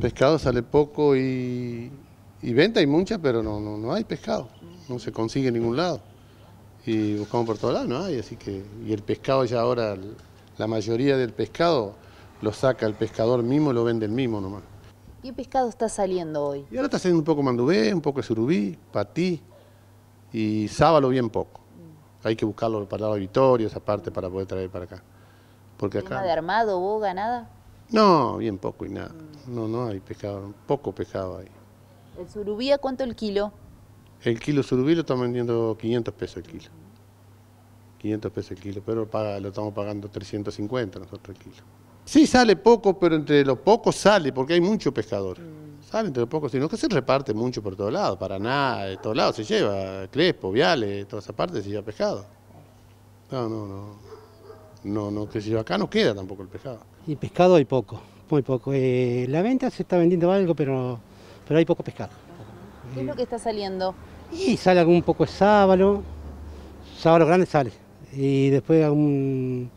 Pescado sale poco y, venta hay mucha, pero no, no, hay pescado, no se consigue en ningún lado. Y buscamos por todos lados, no hay, así que... Y el pescado ya ahora, la mayoría del pescado lo saca el pescador mismo, lo vende el mismo nomás. ¿Qué pescado está saliendo hoy? Y ahora está saliendo un poco mandubé, un poco surubí, patí y sábalo bien poco. Mm. Hay que buscarlo para la auditorio, esa parte, para poder traer para acá. Porque acá... de armado, boga, nada? No, bien poco y nada. No, no hay pescado, poco pescado ahí, ¿El surubí a cuánto el kilo? El kilo surubí lo estamos vendiendo 500 pesos el kilo. 500 pesos el kilo, pero lo estamos pagando 350 nosotros el kilo. Sí, sale poco, pero entre los pocos sale, porque hay mucho pescador, mm. Sale entre los pocos, sino que se reparte mucho por todos lados, Paraná, de todos lados se lleva, Crespo, Viales, todas esa partes se lleva pescado. No, no, no no, no, que si acá no queda tampoco el pescado. Y pescado hay poco, muy poco. Eh, la venta se está vendiendo algo, pero, pero hay poco pescado. ¿Qué es lo que está saliendo? Y sale algún poco de sábalo, sábalo grande sale. Y después algún,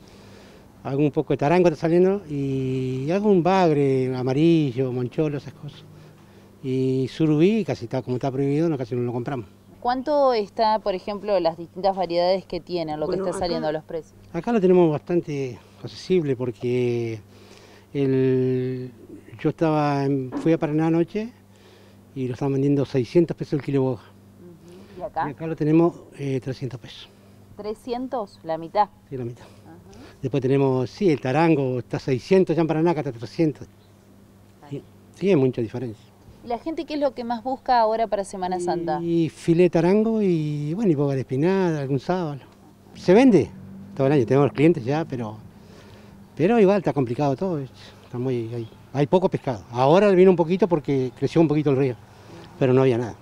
algún poco de tarango está saliendo y algún bagre amarillo, moncholo, esas cosas. Y surubí casi está como está prohibido, no, casi no lo compramos. ¿Cuánto está, por ejemplo, las distintas variedades que tienen, lo que está saliendo a los precios? Acá lo tenemos bastante accesible porque yo estaba fui a Paraná anoche y lo estaban vendiendo 600 pesos el kilo ¿Y acá? acá lo tenemos 300 eh, pesos. ¿300? ¿La mitad? Sí, la mitad. Después tenemos, sí, el tarango está 600 ya en Paraná, acá está 300. Sí, sí, hay mucha diferencia la gente qué es lo que más busca ahora para Semana Santa? Y, y filete arango y bueno, y boga de espinada, algún sábado. Se vende todo el año, tenemos clientes ya, pero, pero igual está complicado todo. Está muy, hay, poco pescado. Ahora vino un poquito porque creció un poquito el río, pero no había nada.